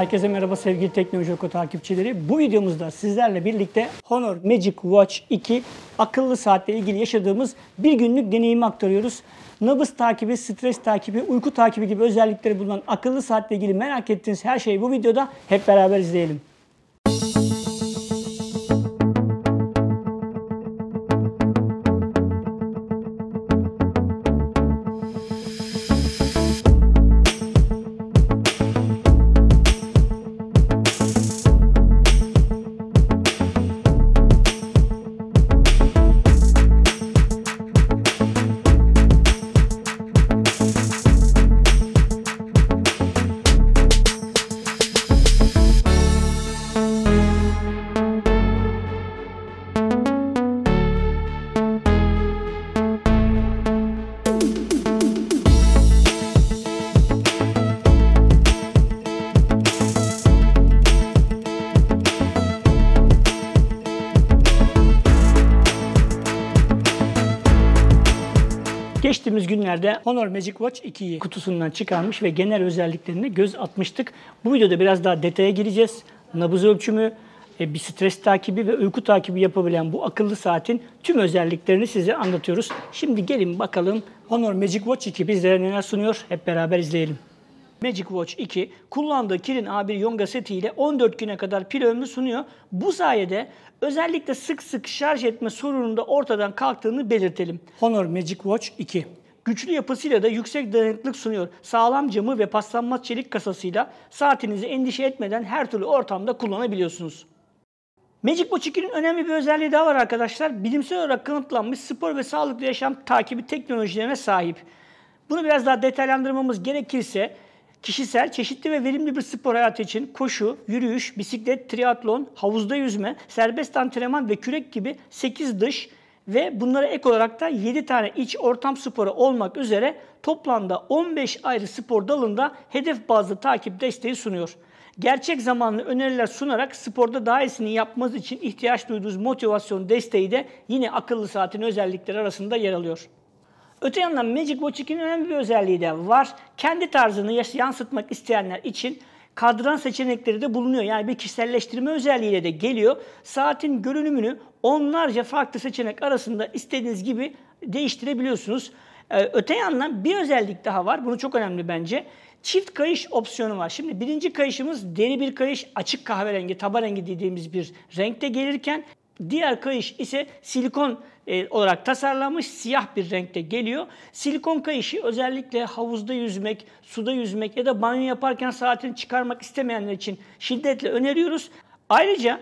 Herkese merhaba sevgili Teknoloji Oku takipçileri. Bu videomuzda sizlerle birlikte Honor Magic Watch 2 akıllı saatle ilgili yaşadığımız bir günlük deneyimi aktarıyoruz. Nabız takibi, stres takibi, uyku takibi gibi özellikleri bulunan akıllı saatle ilgili merak ettiğiniz her şeyi bu videoda hep beraber izleyelim. geçtiğimiz günlerde Honor Magic Watch 2'yi kutusundan çıkarmış ve genel özelliklerine göz atmıştık. Bu videoda biraz daha detaya gireceğiz. Nabız ölçümü, e, bir stres takibi ve uyku takibi yapabilen bu akıllı saatin tüm özelliklerini size anlatıyoruz. Şimdi gelin bakalım Honor Magic Watch 2 bizlere neler sunuyor hep beraber izleyelim. Magic Watch 2 kullandığı Kirin A1 Yonga seti ile 14 güne kadar pil ömrü sunuyor. Bu sayede özellikle sık sık şarj etme sorununda ortadan kalktığını belirtelim. Honor Magic Watch 2 Güçlü yapısıyla da yüksek dayanıklılık sunuyor. Sağlam camı ve paslanmaz çelik kasasıyla saatinizi endişe etmeden her türlü ortamda kullanabiliyorsunuz. Magic Watch 2'nin önemli bir özelliği daha var arkadaşlar. Bilimsel olarak kanıtlanmış spor ve sağlıklı yaşam takibi teknolojilerine sahip. Bunu biraz daha detaylandırmamız gerekirse kişisel, çeşitli ve verimli bir spor hayatı için koşu, yürüyüş, bisiklet, triatlon, havuzda yüzme, serbest antrenman ve kürek gibi 8 dış ve bunlara ek olarak da 7 tane iç ortam sporu olmak üzere toplamda 15 ayrı spor dalında hedef bazlı takip desteği sunuyor. Gerçek zamanlı öneriler sunarak sporda daha iyisini yapmanız için ihtiyaç duyduğunuz motivasyon desteği de yine akıllı saatin özellikleri arasında yer alıyor. Öte yandan Magic Watch 2'nin önemli bir özelliği de var. Kendi tarzını yansıtmak isteyenler için kadran seçenekleri de bulunuyor. Yani bir kişiselleştirme özelliğiyle de geliyor. Saatin görünümünü onlarca farklı seçenek arasında istediğiniz gibi değiştirebiliyorsunuz. Ee, öte yandan bir özellik daha var. Bunu çok önemli bence. Çift kayış opsiyonu var. Şimdi birinci kayışımız deri bir kayış, açık kahverengi, taba rengi dediğimiz bir renkte gelirken Diğer kayış ise silikon e, olarak tasarlanmış siyah bir renkte geliyor. Silikon kayışı özellikle havuzda yüzmek, suda yüzmek ya da banyo yaparken saatini çıkarmak istemeyenler için şiddetle öneriyoruz. Ayrıca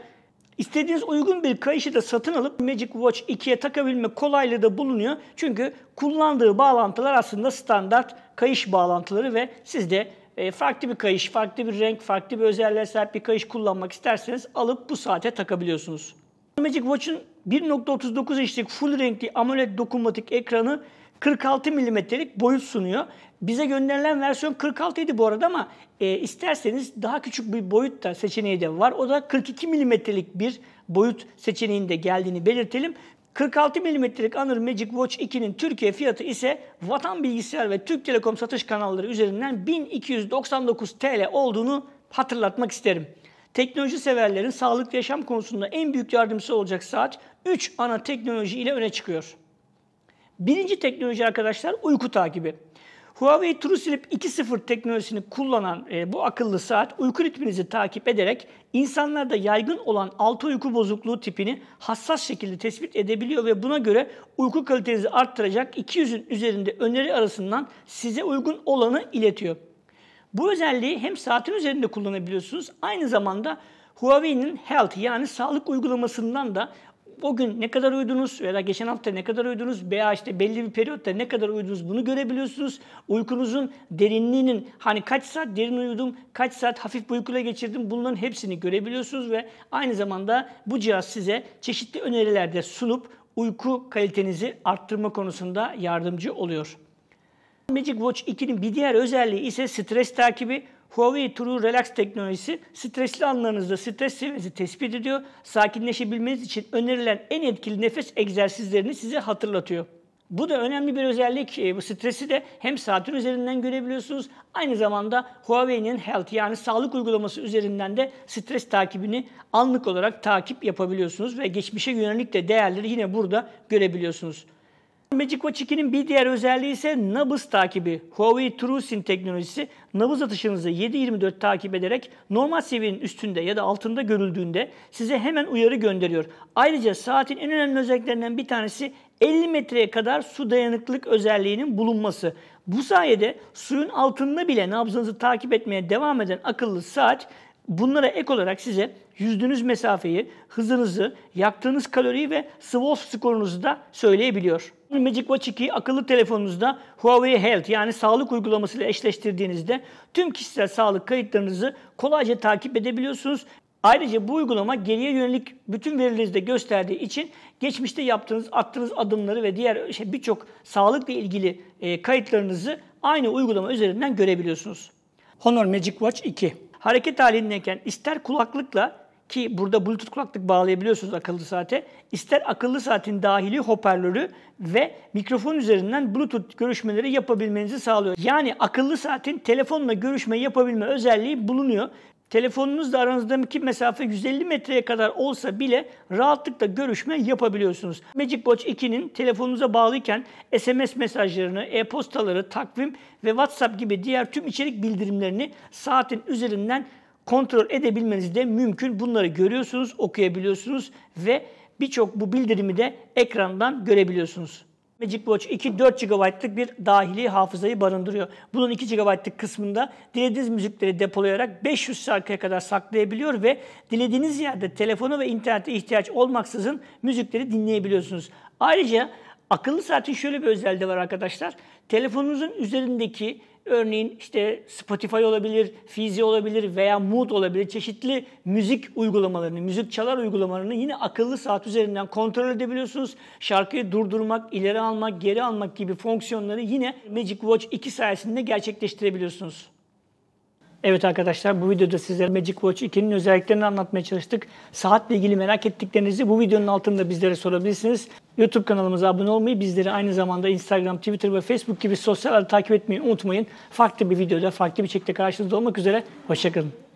istediğiniz uygun bir kayışı da satın alıp Magic Watch 2'ye takabilme kolaylığı da bulunuyor. Çünkü kullandığı bağlantılar aslında standart kayış bağlantıları ve siz de e, farklı bir kayış, farklı bir renk, farklı bir özelliğe sahip bir kayış kullanmak isterseniz alıp bu saate takabiliyorsunuz. Magic Watch'ın 1.39 inçlik full renkli AMOLED dokunmatik ekranı 46 milimetrelik boyut sunuyor. Bize gönderilen versiyon 46 idi bu arada ama e, isterseniz daha küçük bir boyut da seçeneği de var. O da 42 milimetrelik bir boyut seçeneğinde geldiğini belirtelim. 46 milimetrelik Honor Magic Watch 2'nin Türkiye fiyatı ise Vatan Bilgisayar ve Türk Telekom satış kanalları üzerinden 1299 TL olduğunu hatırlatmak isterim teknoloji severlerin sağlıklı yaşam konusunda en büyük yardımcısı olacak saat 3 ana teknoloji ile öne çıkıyor. Birinci teknoloji arkadaşlar uyku takibi. Huawei TrueSleep 2.0 teknolojisini kullanan e, bu akıllı saat uyku ritminizi takip ederek insanlarda yaygın olan altı uyku bozukluğu tipini hassas şekilde tespit edebiliyor ve buna göre uyku kalitenizi arttıracak 200'ün üzerinde öneri arasından size uygun olanı iletiyor. Bu özelliği hem saatin üzerinde kullanabiliyorsunuz. Aynı zamanda Huawei'nin Health yani sağlık uygulamasından da o gün ne kadar uyudunuz veya geçen hafta ne kadar uyudunuz veya işte belli bir periyotta ne kadar uyudunuz bunu görebiliyorsunuz. Uykunuzun derinliğinin hani kaç saat derin uyudum, kaç saat hafif bir uykuyla geçirdim bunların hepsini görebiliyorsunuz ve aynı zamanda bu cihaz size çeşitli önerilerde sunup uyku kalitenizi arttırma konusunda yardımcı oluyor. Magic Watch 2'nin bir diğer özelliği ise stres takibi. Huawei True Relax teknolojisi stresli anlarınızda stres seviyenizi tespit ediyor. Sakinleşebilmeniz için önerilen en etkili nefes egzersizlerini size hatırlatıyor. Bu da önemli bir özellik. E, bu stresi de hem saatin üzerinden görebiliyorsunuz. Aynı zamanda Huawei'nin Health yani sağlık uygulaması üzerinden de stres takibini anlık olarak takip yapabiliyorsunuz ve geçmişe yönelik de değerleri yine burada görebiliyorsunuz. Magic Watch 2'nin bir diğer özelliği ise nabız takibi. Huawei TrueSIM teknolojisi nabız atışınızı 7-24 takip ederek normal seviyenin üstünde ya da altında görüldüğünde size hemen uyarı gönderiyor. Ayrıca saatin en önemli özelliklerinden bir tanesi 50 metreye kadar su dayanıklılık özelliğinin bulunması. Bu sayede suyun altında bile nabzınızı takip etmeye devam eden akıllı saat Bunlara ek olarak size yüzdüğünüz mesafeyi, hızınızı, yaktığınız kaloriyi ve Swolf skorunuzu da söyleyebiliyor. Magic Watch 2 akıllı telefonunuzda Huawei Health yani sağlık uygulamasıyla eşleştirdiğinizde tüm kişisel sağlık kayıtlarınızı kolayca takip edebiliyorsunuz. Ayrıca bu uygulama geriye yönelik bütün verileri de gösterdiği için geçmişte yaptığınız, attığınız adımları ve diğer şey, birçok sağlıkla ilgili e, kayıtlarınızı aynı uygulama üzerinden görebiliyorsunuz. Honor Magic Watch 2 hareket halindeyken ister kulaklıkla ki burada Bluetooth kulaklık bağlayabiliyorsunuz akıllı saate. ister akıllı saatin dahili hoparlörü ve mikrofon üzerinden Bluetooth görüşmeleri yapabilmenizi sağlıyor. Yani akıllı saatin telefonla görüşme yapabilme özelliği bulunuyor. Telefonunuzla aranızdaki mesafe 150 metreye kadar olsa bile rahatlıkla görüşme yapabiliyorsunuz. Magic Watch 2'nin telefonunuza bağlıyken SMS mesajlarını, e-postaları, takvim ve WhatsApp gibi diğer tüm içerik bildirimlerini saatin üzerinden kontrol edebilmeniz de mümkün. Bunları görüyorsunuz, okuyabiliyorsunuz ve birçok bu bildirimi de ekrandan görebiliyorsunuz. Magic Watch 2 4 GB'lık bir dahili hafızayı barındırıyor. Bunun 2 GB'lık kısmında dilediğiniz müzikleri depolayarak 500 şarkıya kadar saklayabiliyor ve dilediğiniz yerde telefonu ve internete ihtiyaç olmaksızın müzikleri dinleyebiliyorsunuz. Ayrıca Akıllı saatin şöyle bir özelliği var arkadaşlar. Telefonunuzun üzerindeki örneğin işte Spotify olabilir, Fizi olabilir veya Mood olabilir çeşitli müzik uygulamalarını, müzik çalar uygulamalarını yine akıllı saat üzerinden kontrol edebiliyorsunuz. Şarkıyı durdurmak, ileri almak, geri almak gibi fonksiyonları yine Magic Watch 2 sayesinde gerçekleştirebiliyorsunuz. Evet arkadaşlar bu videoda sizlere Magic Watch 2'nin özelliklerini anlatmaya çalıştık. Saatle ilgili merak ettiklerinizi bu videonun altında bizlere sorabilirsiniz. YouTube kanalımıza abone olmayı, bizleri aynı zamanda Instagram, Twitter ve Facebook gibi sosyal ağları takip etmeyi unutmayın. Farklı bir videoda, farklı bir şekilde karşınızda olmak üzere. Hoşçakalın.